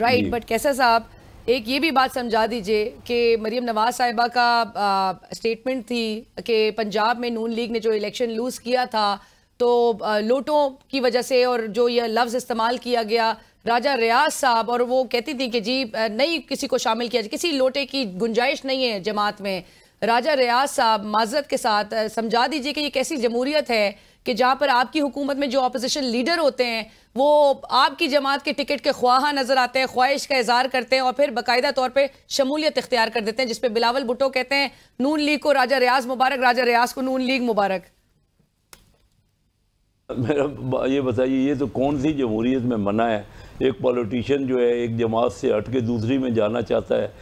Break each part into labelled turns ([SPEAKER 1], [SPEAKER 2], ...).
[SPEAKER 1] Right but कैसा साहब एक ये भी बात समझा दीजिए कि मरीम नवाज साहिबा का स्टेटमेंट थी कि पंजाब में नून लीग ने जो इलेक्शन लूज किया था तो आ, लोटों की वजह से और जो यह लफ्ज़ इस्तेमाल किया गया राजा रियाज साहब और वो कहती थी कि जी नहीं किसी को शामिल किया किसी लोटे की गुंजाइश नहीं है जमात में राजा रियाज साहब माजरत के साथ समझा दीजिए कि ये कैसी जमहूरियत है कि जहाँ पर आपकी हुकूमत में जो अपोजिशन लीडर होते हैं वो आपकी जमात के टिकट के ख्वाहा नज़र आते हैं ख्वाहिश का इजहार करते हैं और फिर बाकायदा तौर पर शमूलियत इख्तियार कर देते हैं जिसपे बिलावल भुट्टो कहते हैं नून लीग को राजा रियाज मुबारक राजा रियाज को नून लीग मुबारक
[SPEAKER 2] मेरा ये बताइए ये तो कौन सी जमहूरीत में मना है एक पॉलिटिशियन जो है एक जमात से हट के दूसरी में जाना चाहता है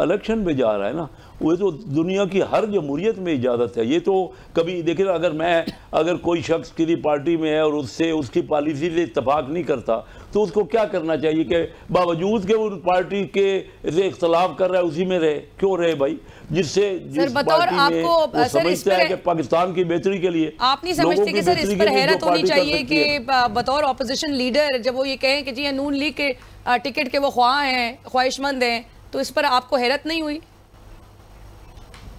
[SPEAKER 2] इलेक्शन में जा रहा है ना वो तो दुनिया की हर जमहूरीत में इजाज़त है ये तो कभी देखिए अगर मैं अगर कोई शख्स किसी पार्टी में है और उससे उसकी पॉलिसी से इतफाक़ नहीं करता तो उसको क्या करना चाहिए कि बावजूद के वो पार्टी के से इख्तलाफ कर रहा है उसी में रहे क्यों रहे भाई जिससे जिस पार्टी में वो समझता है कि पाकिस्तान की बेहतरी के लिए
[SPEAKER 1] आप नहीं समझते कि सर इस पर हैरत होनी चाहिए कि बतौर अपोजिशन लीडर जब वो ये कहें कि जी नून लीग के टिकट के वो ख्वाह हैं ख्वाहिशमंद हैं तो इस पर आपको हैरत नहीं हुई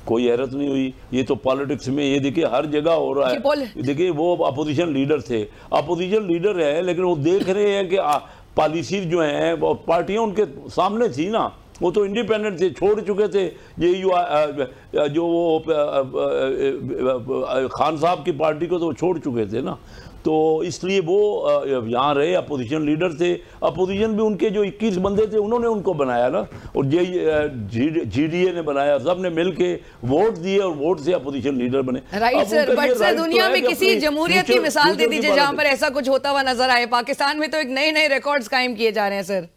[SPEAKER 2] कोई हैरत नहीं हुई ये तो पॉलिटिक्स में ये देखिए हर जगह हो रहा है देखिए वो अपोजिशन लीडर थे अपोजिशन लीडर है लेकिन वो देख रहे हैं कि पॉलिसी जो है और पार्टियां उनके सामने थी ना वो तो इंडिपेंडेंट थे छोड़ चुके थे ये यू जो वो खान साहब की पार्टी को तो छोड़ चुके थे ना तो इसलिए वो यहाँ रहे अपोजिशन लीडर थे अपोजिशन भी उनके जो 21 बंदे थे उन्होंने उनको बनाया ना और जे जी डी ने बनाया सब ने मिल के वोट दिए और वोट से अपोजिशन लीडर बने राइट सर बट सर तो दुनिया में किसी जमहूरियत की मिसाल दे दीजिए जहाँ पर
[SPEAKER 1] ऐसा कुछ होता हुआ नजर आए पाकिस्तान में तो एक नए नए रिकॉर्ड कायम किए जा रहे हैं सर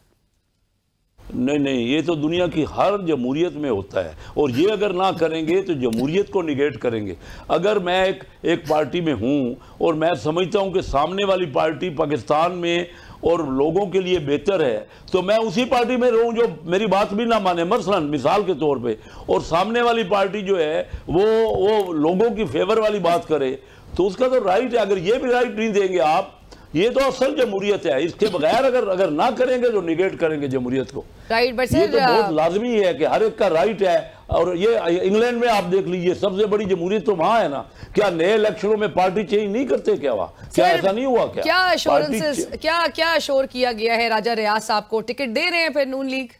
[SPEAKER 2] नहीं नहीं ये तो दुनिया की हर जमहूरीत में होता है और ये अगर ना करेंगे तो जमहूरीत को निगेट करेंगे अगर मैं एक एक पार्टी में हूँ और मैं समझता हूँ कि सामने वाली पार्टी पाकिस्तान में और लोगों के लिए बेहतर है तो मैं उसी पार्टी में रहूं जो मेरी बात भी ना माने मसलन मिसाल के तौर पे और सामने वाली पार्टी जो है वो वो लोगों की फेवर वाली बात करे तो उसका तो राइट है अगर ये भी राइट नहीं देंगे आप ये तो असल जमहूरियत है इसके बगैर अगर अगर ना करेंगे तो निगेट करेंगे जमहूरियत को
[SPEAKER 1] राइट बट ये तो बहुत uh,
[SPEAKER 2] लाजमी है कि हर एक का राइट है और ये इंग्लैंड में आप देख लीजिए सबसे बड़ी जमहूरियत तो वहाँ है ना क्या नए इलेक्शनों में पार्टी चेंज नहीं करते क्या वहाँ क्या ऐसा नहीं हुआ क्या क्या
[SPEAKER 1] क्या क्या अशोर किया गया है राजा रियाज साहब को टिकट दे रहे हैं फिर नून लीग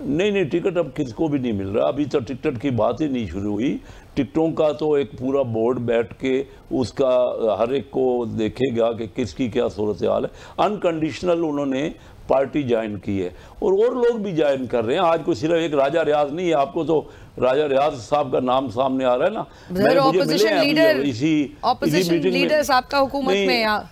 [SPEAKER 2] नहीं नहीं टिकट अब किसको भी नहीं मिल रहा अभी तो टिकट की बात ही नहीं शुरू हुई टिकटों का तो एक पूरा बोर्ड बैठ के उसका हर एक को देखेगा कि किसकी क्या सूरत हाल है अनकंडीशनल उन्होंने पार्टी ज्वाइन की है और और लोग भी ज्वाइन कर रहे हैं आज को सिर्फ एक राजा रियाज नहीं है आपको तो राजा रियाज साहब का नाम सामने आ रहा है ना मैं मुझे मिले लीडर, इसी, इसी मीटिंग लीडर में,
[SPEAKER 1] का में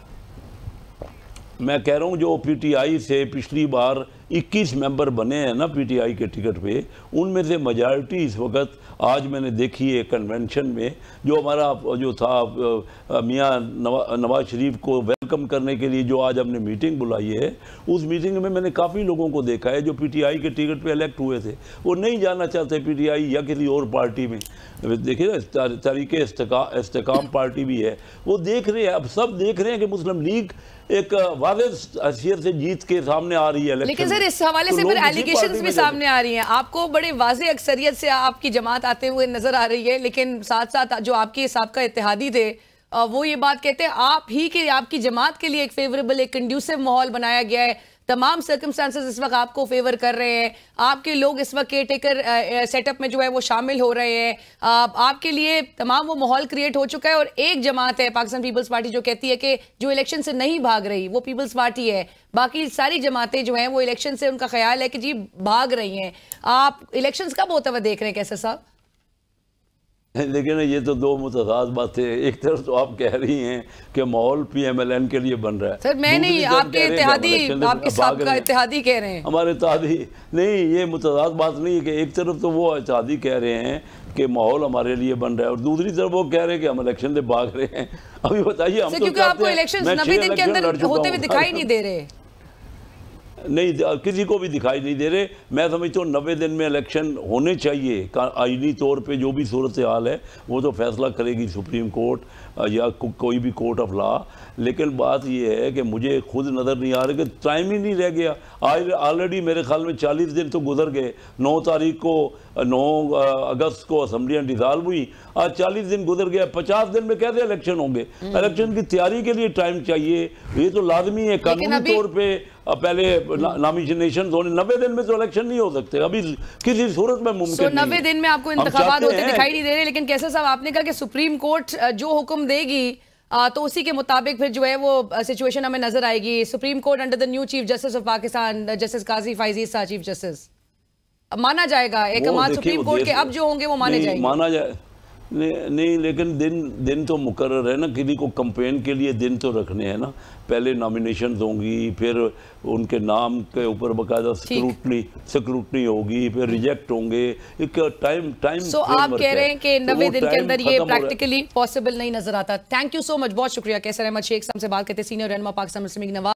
[SPEAKER 2] मैं कह रहा हूँ जो पीटीआई से पिछली बार 21 मेंबर बने हैं ना पीटीआई के टिकट पे उनमें से मेजॉरिटी इस वक्त आज मैंने देखी है कन्वेंशन में जो हमारा जो था मियाँ नवाज शरीफ को वेलकम करने के लिए जो आज हमने मीटिंग बुलाई है उस मीटिंग में मैंने काफ़ी लोगों को देखा है जो पीटीआई के टिकट पे इलेक्ट हुए थे वो नहीं जाना चाहते पीटीआई या किसी और पार्टी में देखिए ना तरीके इसकाम पार्टी भी है वो देख रहे हैं अब सब देख रहे हैं कि मुस्लिम लीग एक वाजियत से जीत के सामने आ रही है लेकिन सर इस हवाले तो से फिर एलिगेशन भी सामने
[SPEAKER 1] आ रही हैं आपको बड़े वाजह अक्सरियत से आपकी जमात आते हुए नजर आ रही है लेकिन साथ साथ जो आपके हिसाब का इतिहादी थे वो ये बात कहते हैं आप ही के आपकी जमात के लिए एक फेवरेबल एक कंड्यूसिव माहौल बनाया गया है तमाम सर्कमस्टांसेस इस वक्त आपको फेवर कर रहे हैं आपके लोग इस वक्त केयर टेकर सेटअप में जो है वो शामिल हो रहे हैं आप, आपके लिए तमाम वो माहौल क्रिएट हो चुका है और एक जमात है पाकिस्तान पीपल्स पार्टी जो कहती है कि जो इलेक्शन से नहीं भाग रही वो पीपल्स पार्टी है बाकी सारी जमातें जो हैं वो इलेक्शन से उनका ख्याल है कि जी भाग रही हैं आप इलेक्शन कब होता हुआ देख रहे हैं कैसे साहब
[SPEAKER 2] लेकिन ये तो दो मुतजाद बातें एक तरफ तो आप कह रही हैं कि माहौल पीएमएलएन के लिए बन रहा है सर मैं नहीं आपके इतिहादी आपके साहब का
[SPEAKER 1] इतिहादी कह रहे हैं
[SPEAKER 2] हमारे इतिहादी नहीं ये मुतजाद बात नहीं है कि एक तरफ तो वो इतिहादी कह रहे हैं कि माहौल हमारे लिए बन रहा है और दूसरी तरफ वो कह रहे हैं कि हम इलेक्शन से भाग रहे हैं अभी बताइए हम तो क्योंकि आपको इलेक्शन नब्बे दिन के अंदर होते हुए दिखाई नहीं दे रहे नहीं किसी को भी दिखाई नहीं दे रहे मैं समझता हूँ नब्बे दिन में इलेक्शन होने चाहिए आइनी तौर पे जो भी सूरत हाल है वो तो फैसला करेगी सुप्रीम कोर्ट या को, कोई भी कोर्ट ऑफ लॉ लेकिन बात ये है कि मुझे खुद नज़र नहीं आ रही कि टाइम ही नहीं रह गया आज ऑलरेडी मेरे ख्याल में चालीस दिन तो गुजर गए नौ तारीख को नौ अगस्त को असम्बलियाँ डिज़ाल्व हुई आज चालीस दिन गुजर गया पचास दिन में कैसे इलेक्शन होंगे इलेक्शन हम्म। की तैयारी के लिए टाइम चाहिए ये तो लाजमी है कानूनी तौर पर पहले ना, नामिनेशन होने नब्बे दिन में तो इलेक्शन नहीं हो सकते अभी किसी सूरत में मुमकिन so, नब्बे दिन
[SPEAKER 1] में आपको इंतबात होते दिखाई नहीं दे रहे लेकिन कैसे साहब आपने कहा कि सुप्रीम कोर्ट जो हुक्म देगी आ, तो उसी के मुताबिक फिर जो है वो सिचुएशन हमें नजर आएगी supreme court under the new chief justice of Pakistan justice Qazi Faez chief justice माना जाएगा एक सुप्रीम कोर्ट के अब जो होंगे वो माने जाएंगे माना
[SPEAKER 2] जाए नहीं नहीं लेकिन दिन दिन तो मुकर है ना किसी को कंपेन के लिए दिन तो रखने हैं ना पहले नॉमिनेशन होंगी फिर उनके नाम के ऊपर बकायदा स्क्रूटनी स्क्रूटनी होगी फिर रिजेक्ट होंगे एक टाइम टाइम सो so आप कह रहे हैं कि तो नब्बे दिन के अंदर ये प्रैक्टिकली
[SPEAKER 1] पॉसिबल नहीं नजर आता थैंक यू सो मच बहुत शुक्रिया कैसे अहमद शेख साहब से बात करते सीनियर रहन पाकिस्तान मुस्लिम नवाज